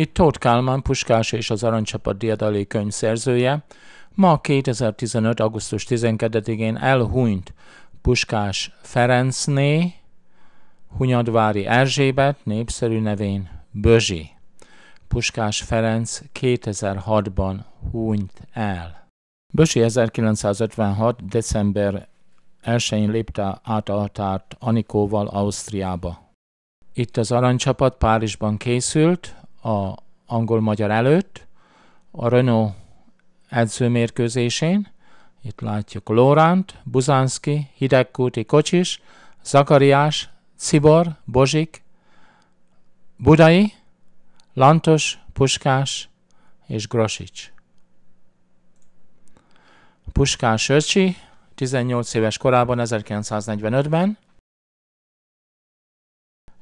Itt Tóth Kálmán Puskás és az Aranycsapat könyv szerzője, ma 2015. augusztus 12-én elhunyt Puskás Ferencné, Hunyadvári Erzsébet népszerű nevén Bözsi. Puskás Ferenc 2006-ban hunyt el. Bösi 1956. december 1-én lépte át a határt Anikóval Ausztriába. Itt az aranycsapat Párizsban készült, a angol-magyar előtt, a Renault edzőmérkőzésén, itt látjuk Lorant, Buzanski, Hidegkúti Kocsis, Zakariás, Cibor, Bozsik, Budai, Lantos, Puskás és Grosics. Puskás Öcsi 18 éves korában 1945-ben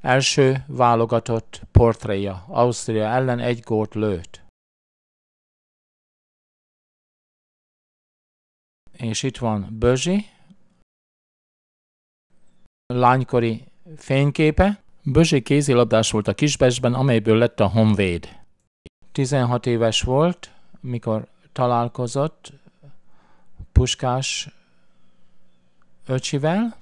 Első válogatott portréja Ausztria ellen egy gólt lőtt. És itt van Bözsi, lánykori fényképe. Bözsi kézilabdás volt a Kisbesben, amelyből lett a Honvéd. 16 éves volt, mikor találkozott Puskás öcsivel,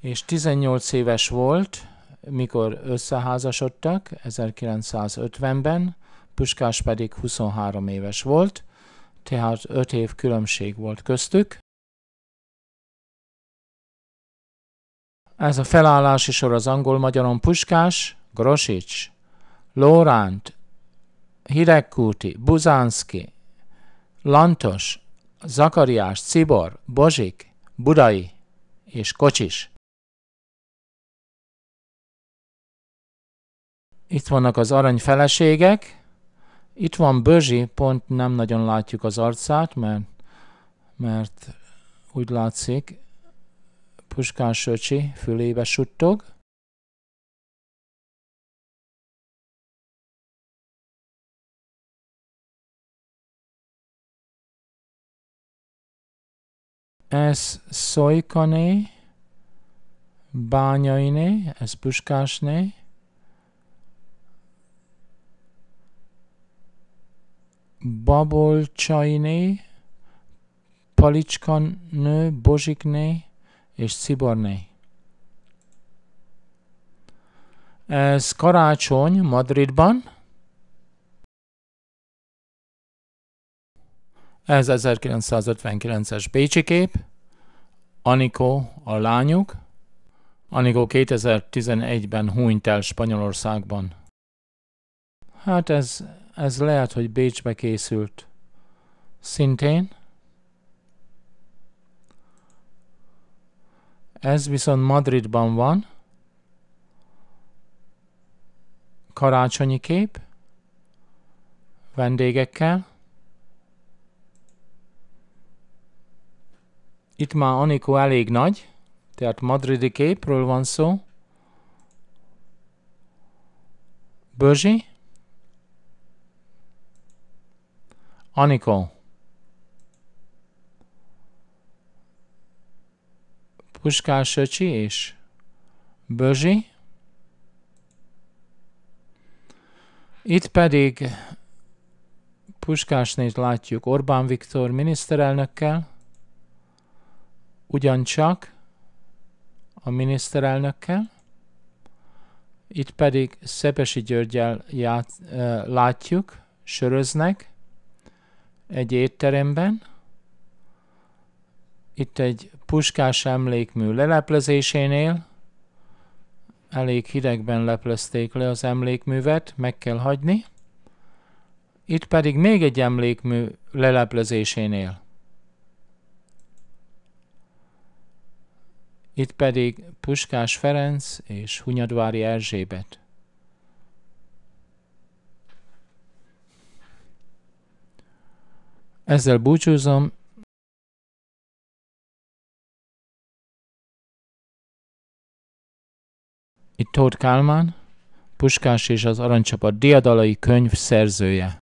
és 18 éves volt, mikor összeházasodtak 1950-ben, Puskás pedig 23 éves volt, tehát 5 év különbség volt köztük. Ez a felállási sor az angol-magyaron Puskás, Grosics, Lóránt, Hidegkúti, Buzánszki, Lantos, Zakariás, Cibor, Bozsik, Budai és Kocsis. Itt vannak az arany feleségek. Itt van Bözsi, pont nem nagyon látjuk az arcát, mert, mert úgy látszik, Puskás Söcsi fülébe suttog. Ez Szojkané, Bányainé, ez Puskásné. Babolcsainé, Palicskanő, Bozsikné és Sziborné. Ez karácsony Madridban. Ez 1959-es Bécsi kép. Anikó a lányuk. Anikó 2011-ben hunyt el Spanyolországban. Hát ez ez lehet, hogy Bécsbe készült. Szintén? Ez viszont Madridban van. Karácsonyi kép. Vendégekkel. Itt már Anikó elég nagy, tehát madridi képről van szó. Bözsi? Anikó. Puskás Öcsi és Bözsi. Itt pedig Puskásnét látjuk Orbán Viktor miniszterelnökkel, ugyancsak a miniszterelnökkel, itt pedig Szepesi Györgyel ját, látjuk, söröznek, egy étteremben, itt egy puskás emlékmű leleplezésénél, elég hidegben leplezték le az emlékművet, meg kell hagyni. Itt pedig még egy emlékmű leleplezésénél. Itt pedig Puskás Ferenc és Hunyadvári Erzsébet. Ezzel búcsúzom, itt Tóth Kálmán, Puskás és az Aranycsapat diadalai könyv szerzője.